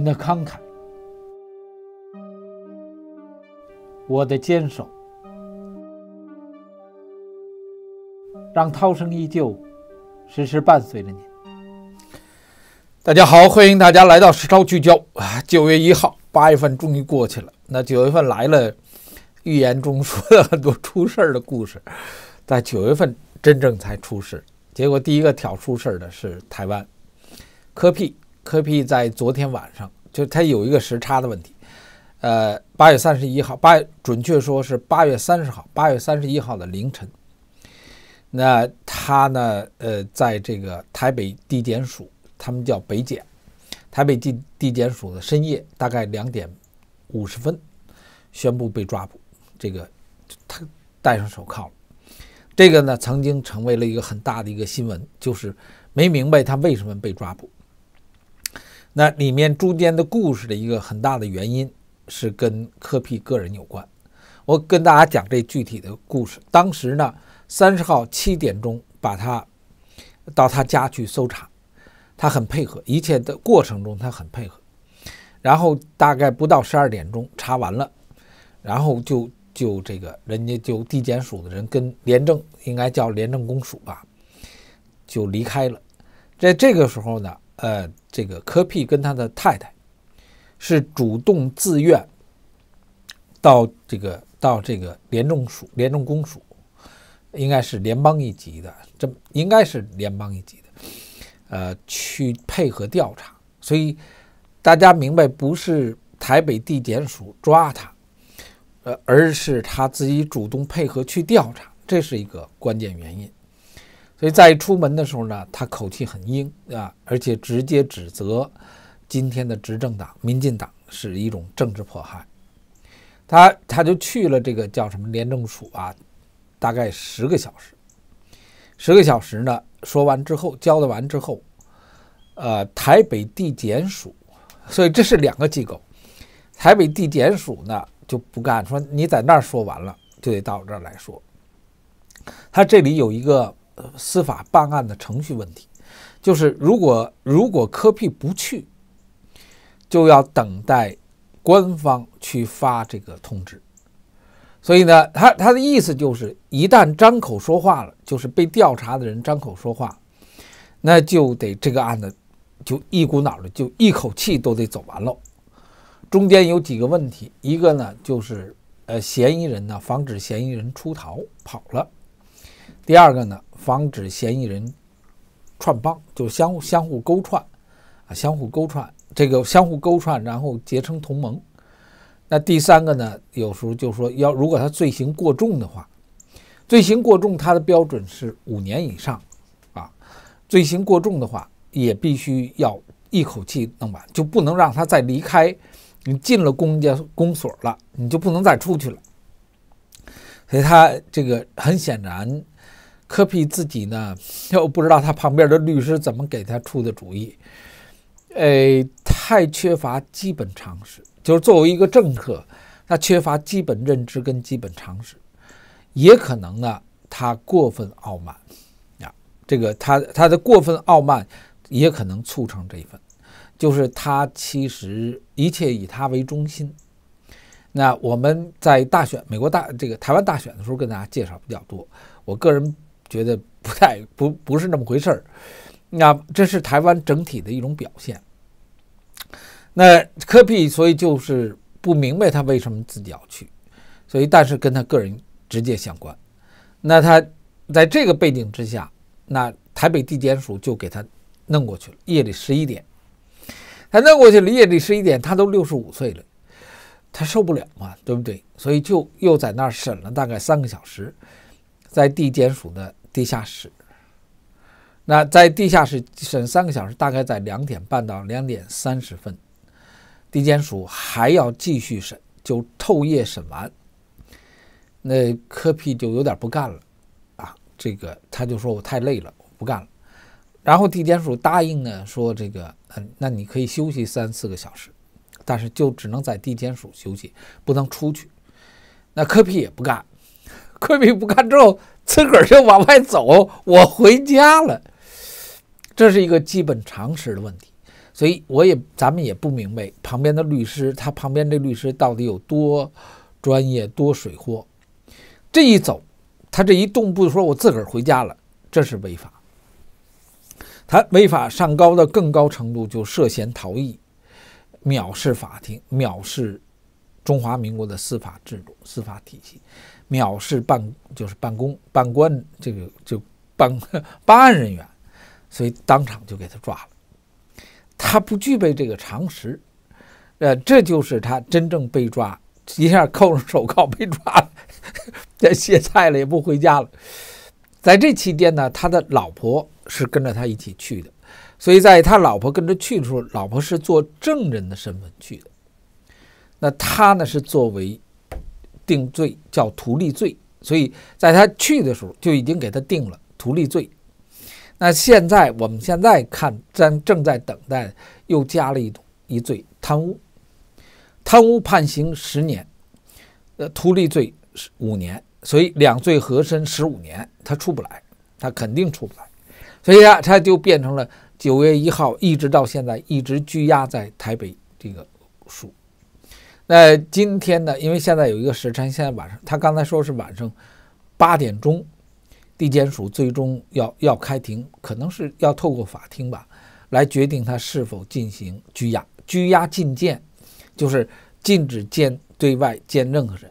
您的慷慨，我的坚守，让涛声依旧，时时伴随着你。大家好，欢迎大家来到时超聚焦。九月一号，八月份终于过去了。那九月份来了，预言中说很多出事的故事，在九月份真正才出事。结果第一个挑出事的是台湾科辟。科比在昨天晚上，就他有一个时差的问题，呃，八月三十一号，八准确说是八月三十号，八月三十一号的凌晨，那他呢，呃，在这个台北地检署，他们叫北检，台北地地检署的深夜，大概两点五十分，宣布被抓捕，这个他戴上手铐，这个呢，曾经成为了一个很大的一个新闻，就是没明白他为什么被抓捕。那里面中间的故事的一个很大的原因是跟科辟个人有关。我跟大家讲这具体的故事。当时呢，三十号七点钟把他到他家去搜查，他很配合，一切的过程中他很配合。然后大概不到十二点钟查完了，然后就就这个人家就地检署的人跟廉政应该叫廉政公署吧，就离开了。在这个时候呢。呃，这个柯皮跟他的太太是主动自愿到这个到这个廉政署、廉政公署，应该是联邦一级的，这应该是联邦一级的，呃，去配合调查。所以大家明白，不是台北地检署抓他，呃，而是他自己主动配合去调查，这是一个关键原因。所以在出门的时候呢，他口气很硬啊，而且直接指责今天的执政党民进党是一种政治迫害。他他就去了这个叫什么廉政署啊，大概十个小时，十个小时呢说完之后，交代完之后，呃，台北地检署，所以这是两个机构，台北地检署呢就不干，说你在那儿说完了，就得到我这儿来说。他这里有一个。司法办案的程序问题，就是如果如果科辟不去，就要等待官方去发这个通知。所以呢，他他的意思就是，一旦张口说话了，就是被调查的人张口说话，那就得这个案子就一股脑的就一口气都得走完喽。中间有几个问题，一个呢就是呃嫌疑人呢，防止嫌疑人出逃跑了。第二个呢，防止嫌疑人串帮，就相相互勾串，啊，相互勾串，这个相互勾串，然后结成同盟。那第三个呢，有时候就说要，如果他罪行过重的话，罪行过重，他的标准是五年以上，啊，罪行过重的话，也必须要一口气弄完，就不能让他再离开。你进了公家公所了，你就不能再出去了。所以他这个很显然。科皮自己呢，又不知道他旁边的律师怎么给他出的主意，哎，太缺乏基本常识。就是作为一个政客，他缺乏基本认知跟基本常识，也可能呢，他过分傲慢。啊，这个他他的过分傲慢也可能促成这一份，就是他其实一切以他为中心。那我们在大选，美国大这个台湾大选的时候，跟大家介绍比较多。我个人。觉得不太不不是那么回事儿，那这是台湾整体的一种表现。那科比所以就是不明白他为什么自己要去，所以但是跟他个人直接相关。那他在这个背景之下，那台北地检署就给他弄过去了。夜里十一点，他弄过去了，夜里十一点，他都六十五岁了，他受不了嘛，对不对？所以就又在那儿审了大概三个小时，在地检署的。地下室，那在地下室审三个小时，大概在两点半到两点三十分。地检署还要继续审，就透夜审完。那科皮就有点不干了，啊，这个他就说我太累了，我不干了。然后地检署答应呢，说这个，嗯，那你可以休息三四个小时，但是就只能在地检署休息，不能出去。那科皮也不干，科皮不干之后。自个儿就往外走，我回家了，这是一个基本常识的问题，所以我也咱们也不明白旁边的律师，他旁边这律师到底有多专业、多水货。这一走，他这一动，不说我自个儿回家了，这是违法，他违法上高的更高程度就涉嫌逃逸，藐视法庭，藐视中华民国的司法制度、司法体系。藐视办就是办公办官这个就办办 案人员，所以当场就给他抓了。他不具备这个常识，呃，这就是他真正被抓，一下扣上手铐被抓了，再歇菜了，也不回家了。在这期间呢，他的老婆是跟着他一起去的，所以在他老婆跟着去的时候，老婆是做证人的身份去的。那他呢是作为。定罪叫图利罪，所以在他去的时候就已经给他定了图利罪。那现在我们现在看，正正在等待又加了一一罪贪污，贪污判刑十年，呃，图利罪是五年，所以两罪合身十五年，他出不来，他肯定出不来，所以啊，他就变成了九月一号一直到现在一直拘押在台北这个署。那今天呢？因为现在有一个时辰，现在晚上，他刚才说是晚上八点钟，地检署最终要要开庭，可能是要透过法庭吧，来决定他是否进行拘押、拘押禁见，就是禁止见对外见任何人。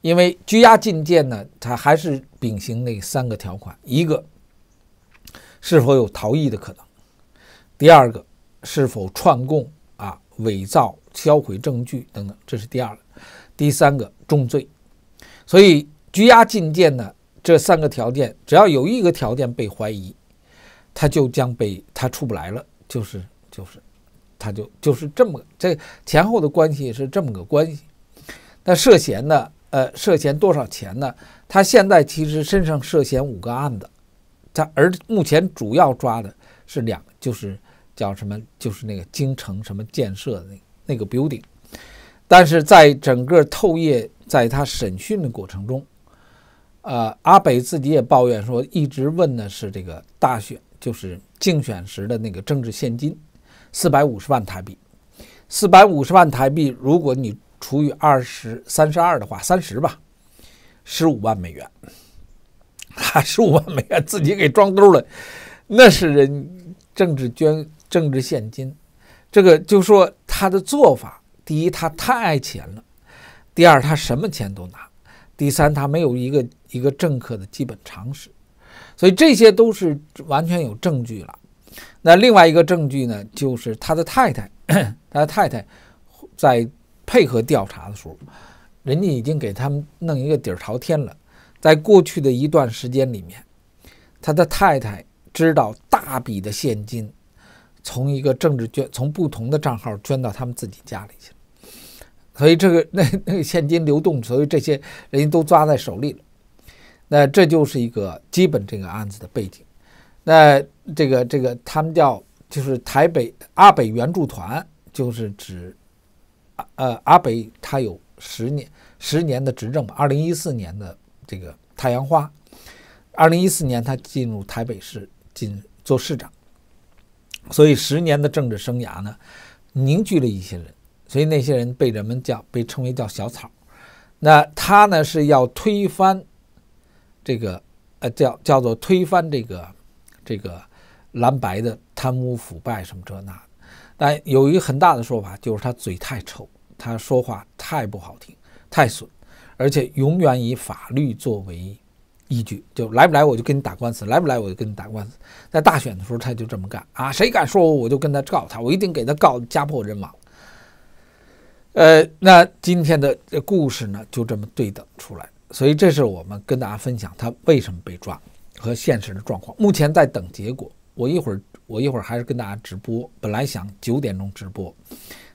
因为拘押禁见呢，他还是秉行那三个条款：一个是否有逃逸的可能；第二个是否串供。伪造、销毁证据等等，这是第二个。第三个重罪，所以拘押禁见呢，这三个条件只要有一个条件被怀疑，他就将被他出不来了，就是就是，他就就是这么这前后的关系是这么个关系。那涉嫌呢？呃，涉嫌多少钱呢？他现在其实身上涉嫌五个案子，他而目前主要抓的是两，就是。叫什么？就是那个京城什么建设那那个 building，但是在整个透夜，在他审讯的过程中，呃，阿北自己也抱怨说，一直问的是这个大选，就是竞选时的那个政治现金，四百五十万台币，四百五十万台币，如果你除以二十三十二的话，三十吧，十五万美元，哈，十五万美元自己给装兜了，那是人。政治捐、政治现金，这个就说他的做法：第一，他太爱钱了；第二，他什么钱都拿；第三，他没有一个一个政客的基本常识。所以这些都是完全有证据了。那另外一个证据呢，就是他的太太，他的太太在配合调查的时候，人家已经给他们弄一个底儿朝天了。在过去的一段时间里面，他的太太。知道大笔的现金从一个政治捐，从不同的账号捐到他们自己家里去了，所以这个 那那个现金流动，所以这些人都抓在手里了。那这就是一个基本这个案子的背景。那这个这个他们叫就是台北阿北援助团，就是指呃阿北他有十年十年的执政吧，二零一四年的这个太阳花，二零一四年他进入台北市。进做市长，所以十年的政治生涯呢，凝聚了一些人，所以那些人被人们叫被称为叫小草。那他呢是要推翻这个呃叫叫做推翻这个这个蓝白的贪污腐败什么这那，但有一个很大的说法就是他嘴太臭，他说话太不好听，太损，而且永远以法律作为。依据就来不来我就跟你打官司，来不来我就跟你打官司。在大选的时候他就这么干啊，谁敢说我我就跟他告他，我一定给他告家破人亡。呃，那今天的故事呢就这么对等出来，所以这是我们跟大家分享他为什么被抓和现实的状况。目前在等结果，我一会儿我一会儿还是跟大家直播。本来想九点钟直播，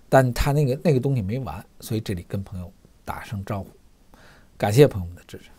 但他那个那个东西没完，所以这里跟朋友打声招呼，感谢朋友们的支持。